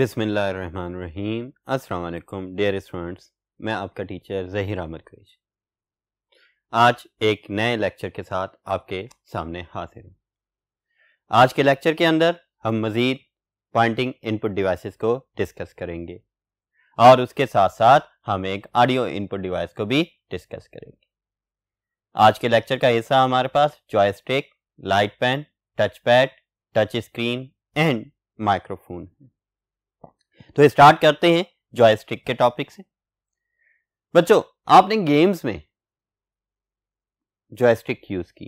बिसमीम अस्सलाम dear students मैं आपका टीचर जहीर अहमद क्रेज आज एक नए लेक्चर के साथ आपके सामने हाजिर हूँ आज के लेक्चर के अंदर हम मज़ीद पॉइंटिंग इनपुट डिवाइसेस को डिस्कस करेंगे और उसके साथ साथ हम एक ऑडियो इनपुट डिवाइस को भी डिस्कस करेंगे आज के लेक्चर का हिस्सा हमारे पास take light pen touch pad touch screen and microphone है तो स्टार्ट करते हैं जॉयस्टिक के टॉपिक से बच्चों आपने गेम्स में जॉयस्टिक यूज की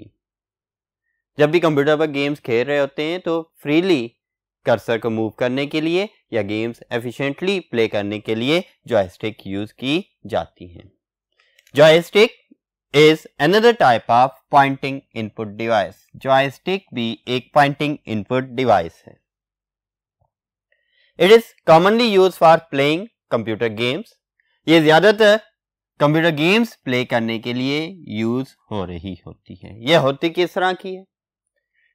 जब भी कंप्यूटर पर गेम्स खेल रहे होते हैं तो फ्रीली कर्सर को मूव करने के लिए या गेम्स एफिशिएंटली प्ले करने के लिए जॉयस्टिक यूज की जाती है joystick is another type of pointing input device joystick भी एक पॉइंटिंग इनपुट डिवाइस है it is commonly use for playing computer games ये ज़्यादातर कंप्यूटर गेम्स प्ले करने के लिए यूज हो रही होती है यह होती किस तरह की है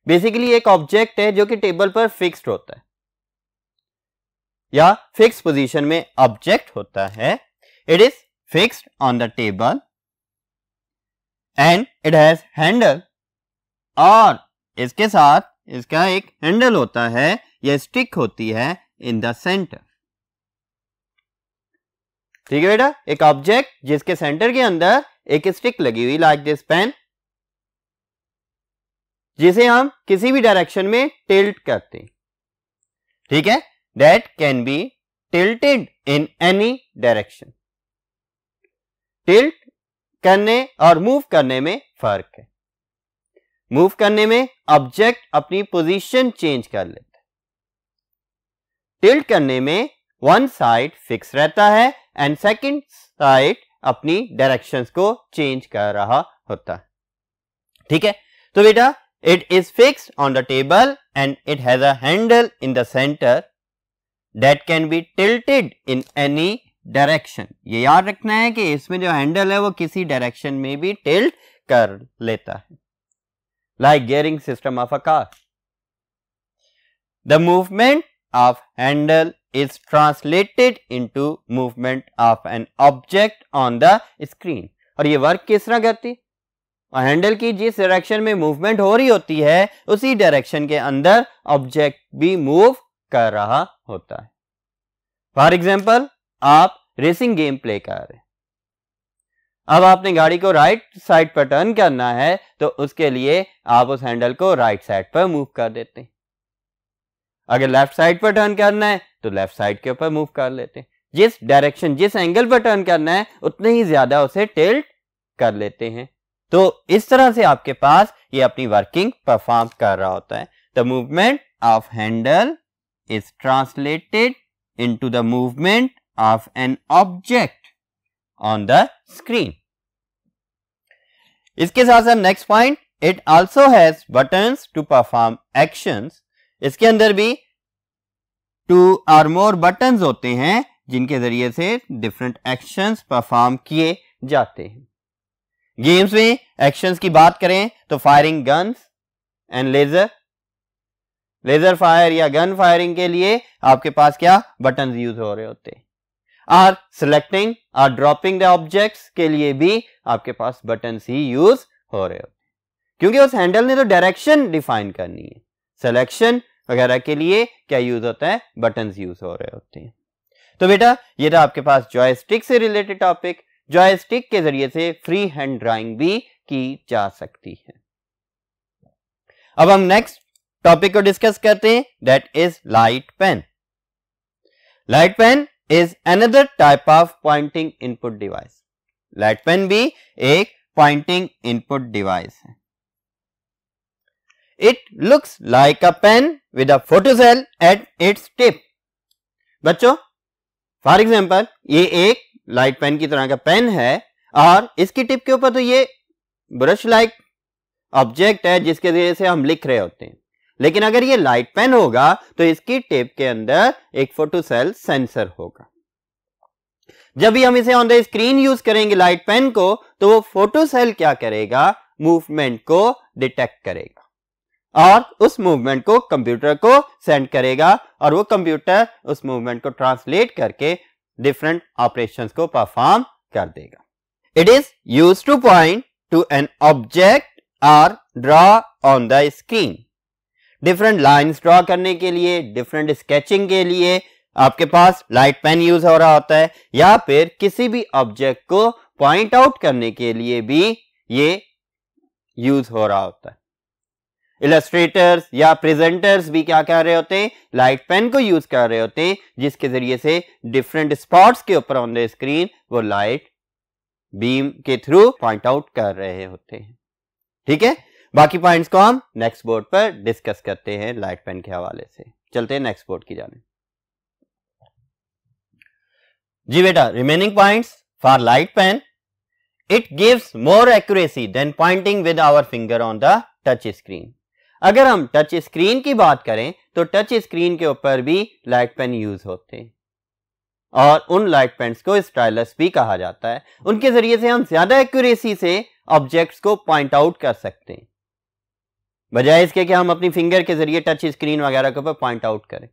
बेसिकली एक ऑब्जेक्ट है जो कि टेबल पर फिक्स्ड होता है या फिक्स पोजीशन में ऑब्जेक्ट होता है it is fixed on the table and it has handle और इसके साथ इसका एक हैंडल होता है या स्टिक होती है इन द सेंटर ठीक है बेटा एक ऑब्जेक्ट जिसके सेंटर के अंदर एक स्टिक लगी हुई लाइक दिस पेन जिसे हम किसी भी डायरेक्शन में टिल्ट करते ठीक है that can be tilted in any direction tilt करने और मूव करने में फर्क है मूव करने में ऑब्जेक्ट अपनी पोजीशन चेंज कर लेता टिल्ट करने में वन साइड फिक्स रहता है एंड सेकंड साइड अपनी डायरेक्शंस को चेंज कर रहा होता है ठीक है तो बेटा it is fix on the table and it has a in in the center that can be tilted in any ये याद रखना है कि इसमें जो हैंडल है वो किसी डायरेक्शन में भी टिल्ट कर लेता है like gearing system of a car the movement of handle is translated into movement of an object on the screen. और ये वर्क किस तरह करती और हैंडल की जिस डायरेक्शन में मूवमेंट हो रही होती है उसी डायरेक्शन के अंदर ऑब्जेक्ट भी मूव कर रहा होता है फॉर एग्जाम्पल आप रेसिंग गेम प्ले कर रहे अब आपने गाड़ी को राइट साइड पर टर्न करना है तो उसके लिए आप उस हैंडल को राइट साइड पर मूव कर देते हैं अगर लेफ्ट साइड पर टर्न करना है तो लेफ्ट साइड के ऊपर मूव कर लेते हैं जिस डायरेक्शन जिस एंगल पर टर्न करना है उतने ही ज्यादा उसे टिल्ट कर लेते हैं तो इस तरह से आपके पास ये अपनी वर्किंग परफॉर्म कर रहा होता है the movement of handle is translated into the movement of an object on the screen इसके साथ साथ next point it also has buttons to perform actions इसके अंदर भी टू और मोर बटन होते हैं जिनके जरिए से डिफरेंट एक्शंस परफॉर्म किए जाते हैं गेम्स में एक्शंस की बात करें तो firing guns and laser laser fire या गन फायरिंग के लिए आपके पास क्या बटन यूज हो रहे होते और सिलेक्टिंग और ड्रॉपिंग द ऑब्जेक्ट्स के लिए भी आपके पास बटन ही यूज हो रहे होते क्योंकि उस हैंडल ने तो डायरेक्शन डिफाइन करनी है सिलेक्शन वगैरह के लिए क्या यूज होता है बटन यूज हो रहे होते हैं तो बेटा ये था आपके पास जॉयस्टिक से रिलेटेड टॉपिक जॉयस्टिक के जरिए से फ्री हैंड ड्राइंग भी की जा सकती है अब हम नेक्स्ट टॉपिक को डिस्कस करते हैं that is light pen light pen is another type of pointing input device light pen भी एक पॉइंटिंग इनपुट डिवाइस है It looks like a pen with a photocell at its tip. बच्चों for example ये एक light pen की तरह का pen है और इसकी टिप के ऊपर तो ये ब्रश लाइक ऑब्जेक्ट है जिसके जरिए से हम लिख रहे होते हैं लेकिन अगर ये लाइट पेन होगा तो इसकी टिप के अंदर एक फोटोसेल सेंसर होगा जब भी हम इसे ऑन द स्क्रीन यूज करेंगे लाइट पेन को तो वो फोटोसेल क्या करेगा मूवमेंट को डिटेक्ट करेगा और उस मूवमेंट को कंप्यूटर को सेंड करेगा और वो कंप्यूटर उस मूवमेंट को ट्रांसलेट करके डिफरेंट ऑपरेशंस को परफॉर्म कर देगा it is use to point to an object or draw on the screen different lines draw करने के लिए डिफरेंट स्केचिंग के लिए आपके पास लाइट पेन यूज हो रहा होता है या फिर किसी भी ऑब्जेक्ट को पॉइंट आउट करने के लिए भी ये यूज हो रहा होता है इलस्ट्रेटर्स या प्रेजेंटर्स भी क्या कर रहे होते हैं लाइट पेन को यूज कर रहे होते हैं जिसके जरिए से डिफरेंट स्पॉट्स के ऊपर ऑन द स्क्रीन वो लाइट बीम के थ्रू पॉइंट आउट कर रहे होते हैं ठीक है बाकी पॉइंट्स को हम नेक्स्ट बोर्ड पर डिस्कस करते हैं लाइट पेन के हवाले से चलते हैं नेक्स्ट बोर्ड की जाने जी बेटा remaining points for light pen it gives more accuracy than pointing with our finger on the touch screen अगर हम टच स्क्रीन की बात करें तो टच स्क्रीन के ऊपर भी लाइट पेन यूज होते हैं और उन लाइट पेन को स्टाइलस भी कहा जाता है उनके जरिए से हम ज्यादा एक्यूरेसी से ऑब्जेक्ट्स को पॉइंट आउट कर सकते हैं बजाय इसके कि हम अपनी फिंगर के जरिए टच स्क्रीन वगैरह के ऊपर पॉइंट आउट करें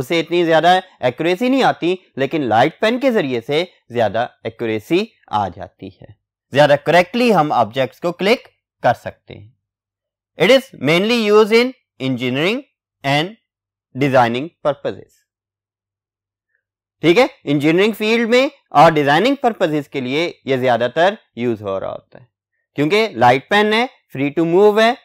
उसे इतनी ज्यादा एक्यूरेसी नहीं आती लेकिन लाइट पेन के जरिए से ज्यादा एक्यूरेसी आ जाती है ज्यादा करेक्टली हम ऑब्जेक्ट्स को क्लिक कर सकते हैं It is mainly used in engineering and designing purposes. ठीक है इंजीनियरिंग फील्ड में और डिजाइनिंग पर्पजेज के लिए ये ज्यादातर यूज हो रहा होता है क्योंकि लाइट पेन है फ्री टू मूव है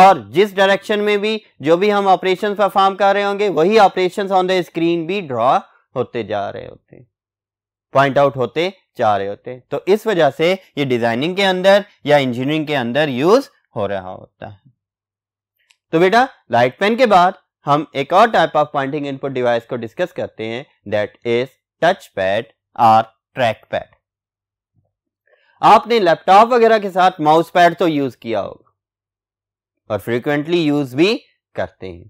और जिस डायरेक्शन में भी जो भी हम ऑपरेशन परफॉर्म कर रहे होंगे वही ऑपरेशन ऑन द स्क्रीन भी ड्रॉ होते जा रहे होते हैं पॉइंट आउट होते जा रहे होते तो इस वजह से ये डिजाइनिंग के अंदर या इंजीनियरिंग के अंदर यूज हो रहा होता है तो बेटा लाइट पेन के बाद हम एक और type of pointing input device को डिस्कस करते हैं दैट इज टच पैड और ट्रैक पैड आपने लैपटॉप वगैरह के साथ माउस पैड तो यूज किया होगा और फ्रीक्वेंटली यूज भी करते हैं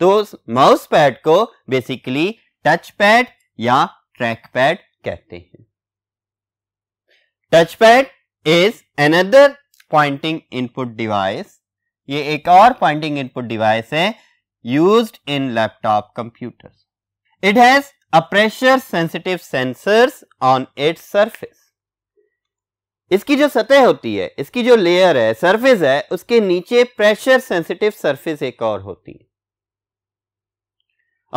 तो माउस पैड को बेसिकली टच पैड या ट्रैक पैड कहते हैं pad is another pointing input device ये एक और पॉइंटिंग इनपुट डिवाइस है used in laptop computers. It has a pressure sensitive sensors on its surface. इसकी जो सतह होती है इसकी जो लेयर है सरफेस है उसके नीचे प्रेशर सेंसिटिव सरफेस एक और होती है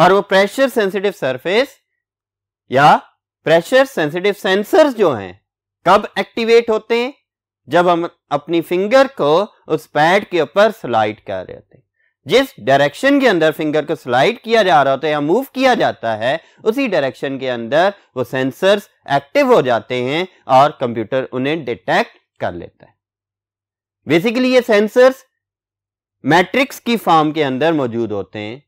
और वो प्रेशर सेंसिटिव सरफेस या प्रेशर सेंसिटिव सेंसर्स जो हैं कब एक्टिवेट होते हैं जब हम अपनी फिंगर को उस पैड के ऊपर स्लाइड कर रहे थे जिस डायरेक्शन के अंदर फिंगर को स्लाइड किया जा रहा होता है या मूव किया जाता है उसी डायरेक्शन के अंदर वो सेंसर्स एक्टिव हो जाते हैं और कंप्यूटर उन्हें डिटेक्ट कर लेता है बेसिकली ये सेंसर्स मैट्रिक्स की फॉर्म के अंदर मौजूद होते हैं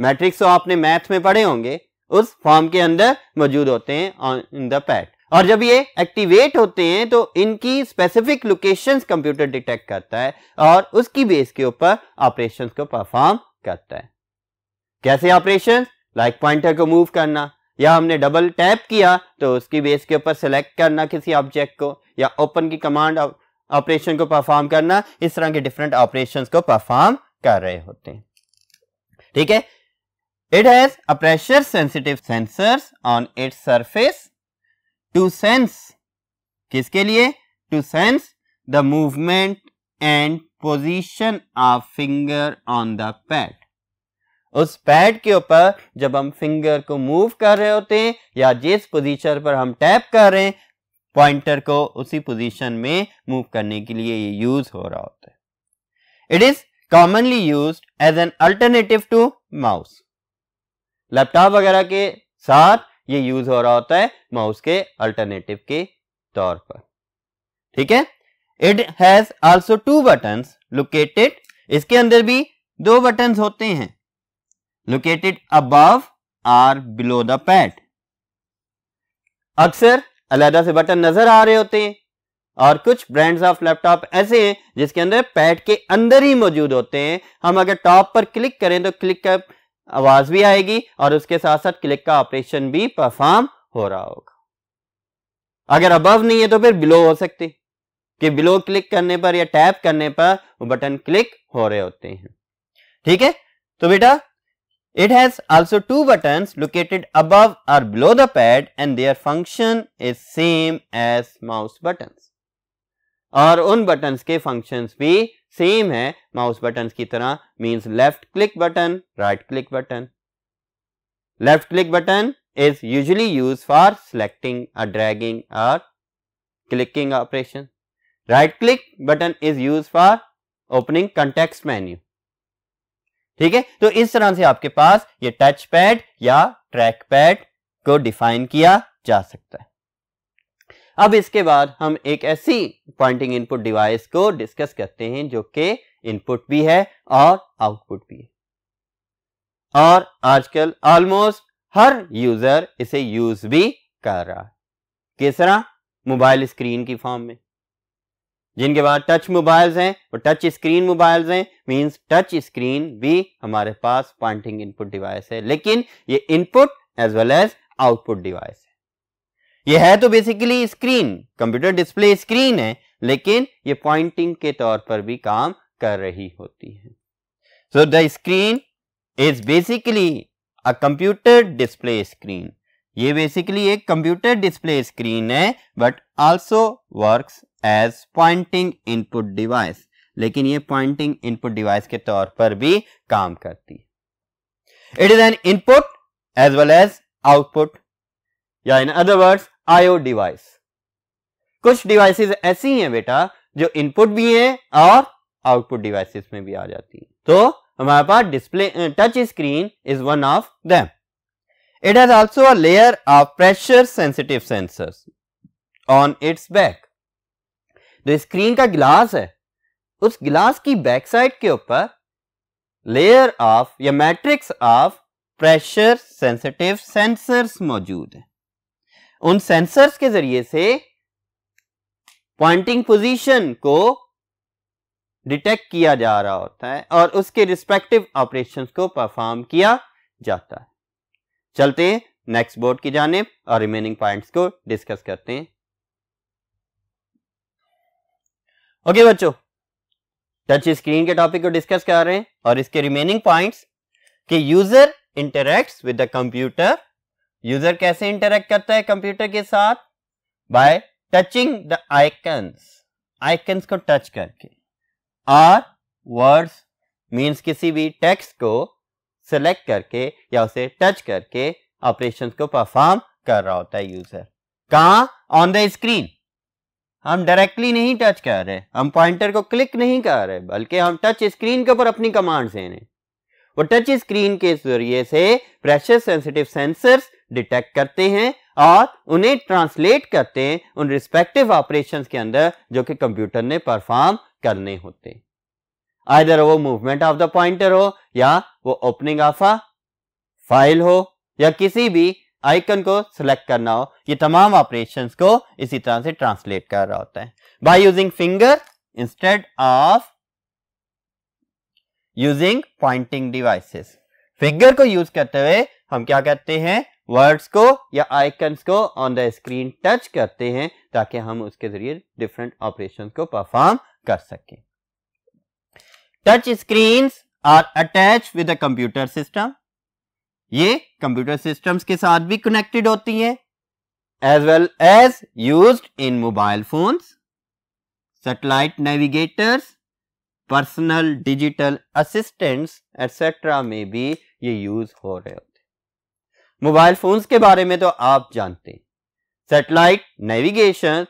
मैट्रिक्स तो आपने मैथ में पढ़े होंगे उस फॉर्म के अंदर मौजूद होते हैं इन द पैट और जब ये एक्टिवेट होते हैं तो इनकी स्पेसिफिक लोकेशंस कंप्यूटर डिटेक्ट करता है और उसकी बेस के ऊपर ऑपरेशन को परफॉर्म करता है कैसे ऑपरेशन लाइक पॉइंटर को मूव करना या हमने डबल टैप किया तो उसकी बेस के ऊपर सेलेक्ट करना किसी ऑब्जेक्ट को या ओपन की कमांड ऑपरेशन को परफॉर्म करना इस तरह के डिफरेंट ऑपरेशन को परफॉर्म कर रहे होते हैं ठीक है it has a pressure sensitive sensors on its surface to sense किसके लिए to sense the movement and position of finger on the pad उस पैड के ऊपर जब हम फिंगर को मूव कर रहे होते हैं या जिस पोजिशन पर हम टैप कर रहे हैं पॉइंटर को उसी पोजिशन में मूव करने के लिए ये यूज हो रहा होता है it is commonly use as an alternative to mouse laptop वगैरह के साथ ये यूज हो रहा होता है माउस के अल्टरनेटिव के तौर पर ठीक है it has also two button located इसके अंदर भी दो बटन होते हैं located above or below the pad अक्सर अलहदा से बटन नजर आ रहे होते हैं और कुछ ब्रांड्स ऑफ लैपटॉप ऐसे हैं जिसके अंदर पैड के अंदर ही मौजूद होते हैं हम अगर टॉप पर क्लिक करें तो क्लिक कर आवाज भी आएगी और उसके साथ साथ क्लिक का ऑपरेशन भी परफॉर्म हो रहा होगा अगर अबव नहीं है तो फिर बिलो हो सकती कि बिलो क्लिक करने पर या टैप करने पर वो बटन क्लिक हो रहे होते हैं ठीक है तो बेटा it has also two button located above और below the pad and their function is same as mouse buttons और उन बटन के फंक्शन भी सेम है माउस बटन की तरह means left click button right click button left click button is usually use for selecting a dragging और clicking operation right click button is use for opening context menu ठीक है तो इस तरह से आपके पास ये टच पैड या ट्रैक पैड को डिफाइन किया जा सकता है अब इसके बाद हम एक ऐसी पॉइंटिंग इनपुट डिवाइस को डिस्कस करते हैं जो कि इनपुट भी है और आउटपुट भी है और आजकल ऑलमोस्ट हर यूजर इसे यूज भी कर रहा है किस तरह मोबाइल स्क्रीन की फॉर्म में जिनके पास टच मोबाइल्स हैं और टच स्क्रीन मोबाइल्स हैं मींस टच स्क्रीन भी हमारे पास पॉइंटिंग इनपुट डिवाइस है लेकिन ये input as well as output device है ये है तो basically screen computer display screen है लेकिन ये पॉइंटिंग के तौर पर भी काम कर रही होती है so the screen is basically a computer display screen ये बेसिकली एक कंप्यूटर डिस्प्ले स्क्रीन है but also works as pointing input device लेकिन ये पॉइंटिंग इनपुट डिवाइस के तौर पर भी काम करती है it is an input as well as output या in other words IO device कुछ डिवाइसेस ऐसी हैं बेटा जो इनपुट भी हैं और आउटपुट डिवाइसेस में भी आ जाती हैं तो हमारे पास display touch screen is one of them it has also a layer of pressure sensitive sensors on its back जो स्क्रीन का ग्लास है उस ग्लास की बैक साइड के ऊपर लेयर ऑफ या matrix of pressure sensitive sensors मौजूद है उन सेंसर्स के जरिए से पॉइंटिंग पोजीशन को डिटेक्ट किया जा रहा होता है और उसके रिस्पेक्टिव ऑपरेशंस को परफॉर्म किया जाता है चलते हैं नेक्स्ट बोर्ड की जानेब और रिमेनिंग पॉइंट्स को डिस्कस करते हैं ओके okay, बच्चों टच स्क्रीन के टॉपिक को डिस्कस कर रहे हैं और इसके रिमेनिंग पॉइंट्स कि user interacts with the computer user कैसे इंटरेक्ट करता है कंप्यूटर के साथ by touching the icons icons को टच करके और वर्ड्स मींस किसी भी टेक्स्ट को सेलेक्ट करके या उसे टच करके ऑपरेशन को परफॉर्म कर रहा होता है यूजर कहा ऑन द स्क्रीन हम डायरेक्टली नहीं टच कर रहे हम पॉइंटर को क्लिक नहीं कर रहे बल्कि हम टच स्क्रीन के ऊपर अपनी कमांड दे रहे वो टच स्क्रीन के जरिए से प्रेशर सेंसिटिव सेंसर्स डिटेक्ट करते हैं और उन्हें ट्रांसलेट करते हैं उन रिस्पेक्टिव ऑपरेशंस के अंदर जो कि कंप्यूटर ने परफॉर्म करने होते हैं आइदर वो मूवमेंट ऑफ द पॉइंटर हो या वो ओपनिंग ऑफ अ फाइल हो या किसी भी आइकन को सिलेक्ट करना हो ये तमाम ऑपरेशंस को इसी तरह से ट्रांसलेट कर रहा होता है by using finger instead of using pointing devices finger को यूज करते हुए हम क्या करते हैं वर्ड्स को या आइकन्स को ऑन द स्क्रीन टच करते हैं ताकि हम उसके जरिए डिफरेंट ऑपरेशन को परफॉर्म कर सकें touch screen are attach with a computer system ये कंप्यूटर सिस्टम्स के साथ भी कनेक्टेड होती है as well as use in mobile phones satellite navigators personal digital assistants etcetera में भी ये यूज हो रहे होते मोबाइल फोन्स के बारे में तो आप जानते सेटेलाइट सैटेलाइट नेविगेशन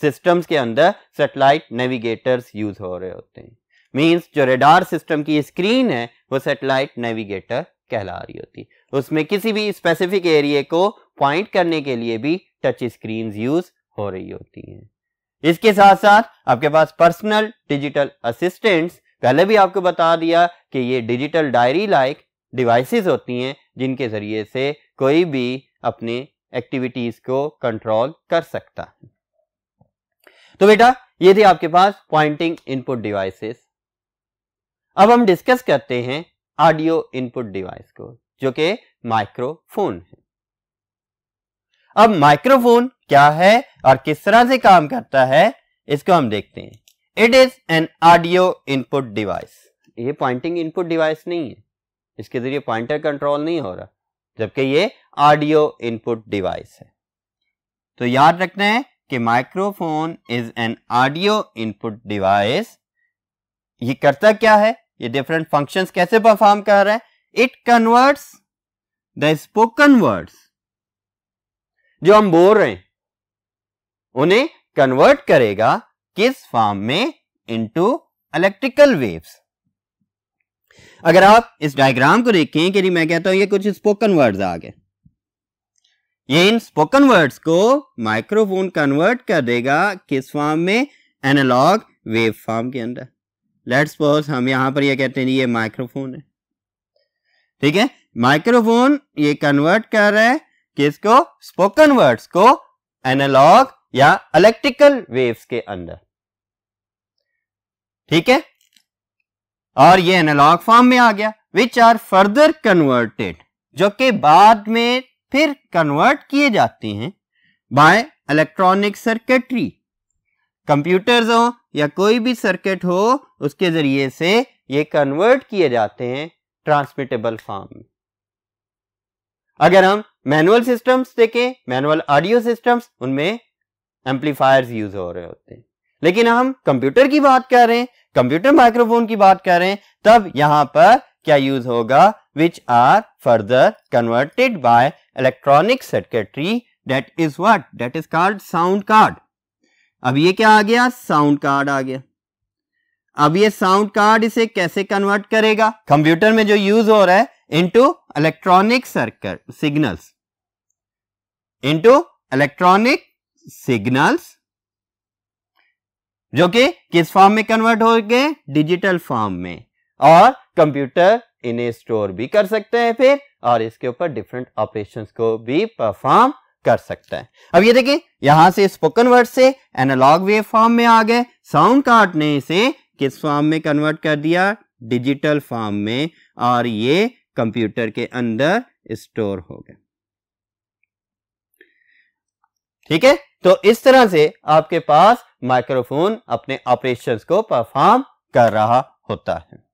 सिस्टम्स के अंदर सैटेलाइट नेविगेटर्स यूज हो रहे होते हैं मींस जो रेडार सिस्टम की स्क्रीन है वो सैटेलाइट नेविगेटर कहला रही होती है उसमें किसी भी स्पेसिफिक एरिया को पॉइंट करने के लिए भी टच स्क्रीन यूज हो रही होती हैं इसके साथ साथ आपके पास पर्सनल डिजिटल असिस्टेंट्स पहले भी आपको बता दिया कि ये डिजिटल डायरी लाइक डिवाइसेस होती हैं जिनके ज़रिए से कोई भी अपने एक्टिविटीज़ को कंट्रोल कर सकता है तो बेटा ये थी आपके पास पॉइंटिंग इनपुट डिवाइसेस अब हम डिस्कस करते हैं ऑडियो इनपुट डिवाइस को जो कि माइक्रोफोन है अब माइक्रोफोन क्या है और किस तरह से काम करता है इसको हम देखते हैं it is an audio input device ये पॉइंटिंग इनपुट डिवाइस नहीं है इसके ज़रिए पॉइंटर कंट्रोल नहीं हो रहा जबकि ये ऑडियो इनपुट डिवाइस है तो याद रखना है कि microphone is an audio input device ये करता क्या है ये डिफरेंट फंक्शंस कैसे परफॉर्म कर रहा है it converts the spoken words जो हम बोल रहे हैं उन्हें कन्वर्ट करेगा किस फॉर्म में इनटू इलेक्ट्रिकल वेव्स अगर आप इस डायग्राम को देखें कि मैं कहता हूं ये कुछ स्पोकन वर्ड्स आ गए ये इन स्पोकन वर्ड्स को माइक्रोफोन कन्वर्ट कर देगा किस फॉर्म में एनालॉग वेव फॉर्म के अंदर लेट्स सपोज हम यहां पर ये कहते हैं ये माइक्रोफोन है ठीक है माइक्रोफोन ये कन्वर्ट कर रहा है किसको स्पोकन वर्ड्स को एनालॉग या इलेक्ट्रिकल वेव्स के अंदर ठीक है और ये एनालॉग फॉर्म में आ गया विच आर फर्दर कन्वर्टेड जो कि बाद में फिर कन्वर्ट किए जाते हैं बाय इलेक्ट्रॉनिक सर्किटरी कंप्यूटर्स हो या कोई भी सर्किट हो उसके जरिए से ये कन्वर्ट किए जाते हैं ट्रांसमिटेबल फॉर्म में अगर हम मैनुअल सिस्टम्स देखें मैनुअल ऑडियो सिस्टम्स उनमें एम्पलीफायर्स यूज हो रहे होते हैं लेकिन हम कंप्यूटर की बात कर रहे हैं कंप्यूटर माइक्रोफोन की बात कर रहे हैं तब यहां पर क्या यूज होगा which are further converted by electronic circuitry that is what that is card sound card अब ये क्या आ गया साउंड कार्ड आ गया अब ये साउंड कार्ड इसे कैसे कन्वर्ट करेगा कंप्यूटर में जो यूज हो रहा है into electronic circuit signals into electronic signals जो कि किस फॉर्म में कन्वर्ट हो गए डिजिटल फॉर्म में और कंप्यूटर इन्हें स्टोर भी कर सकते हैं फिर और इसके ऊपर डिफरेंट ऑपरेशंस को भी परफॉर्म कर सकता है अब ये देखिए यहां से स्पोकन वर्ड से एनालॉग वेव फॉर्म में आ गए साउंड कार्ड ने इसे किस फॉर्म में कन्वर्ट कर दिया डिजिटल फॉर्म में और ये कंप्यूटर के अंदर स्टोर हो गए ठीक है तो इस तरह से आपके पास माइक्रोफोन अपने ऑपरेशंस को परफॉर्म कर रहा होता है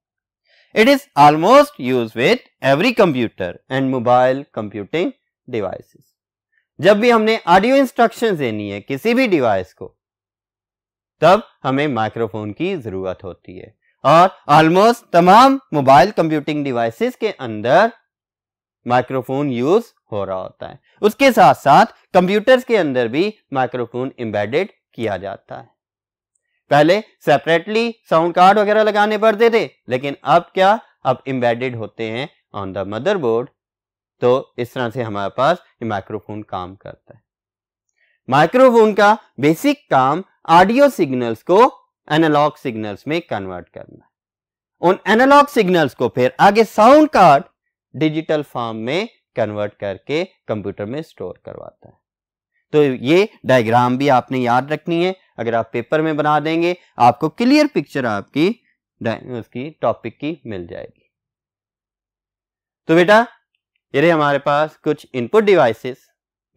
it is almost use with every computer and mobile computing devices जब भी हमने ऑडियो इंस्ट्रक्शंस देनी है किसी भी डिवाइस को तब हमें माइक्रोफोन की ज़रूरत होती है और ऑलमोस्ट तमाम मोबाइल कंप्यूटिंग डिवाइसेस के अंदर माइक्रोफोन यूज हो रहा होता है उसके साथ साथ कंप्यूटर्स के अंदर भी माइक्रोफोन एम्बेडेड किया जाता है पहले सेपरेटली साउंड कार्ड वगैरह लगाने पड़ते थे लेकिन अब क्या अब इम्बेडेड होते हैं ऑन द मदरबोर्ड तो इस तरह से हमारे पास ये माइक्रोफोन काम करता है माइक्रोफोन का बेसिक काम ऑडियो सिग्नल्स को एनालॉग सिग्नल्स में कन्वर्ट करना है उन एनालॉग सिग्नल्स को फिर आगे साउंड कार्ड डिजिटल फॉर्म में कन्वर्ट करके कंप्यूटर में स्टोर करवाता है तो ये डायग्राम भी आपने याद रखनी है अगर आप पेपर में बना देंगे आपको क्लियर पिक्चर आपकी उसकी टॉपिक की मिल जाएगी तो बेटा ये रहे हमारे पास कुछ इनपुट डिवाइसेस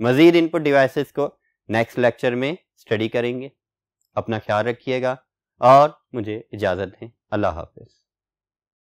मज़ीद इनपुट डिवाइसेस को नेक्स्ट लेक्चर में स्टडी करेंगे अपना ख्याल रखिएगा और मुझे इजाज़त दें अल्लाह हाफिज़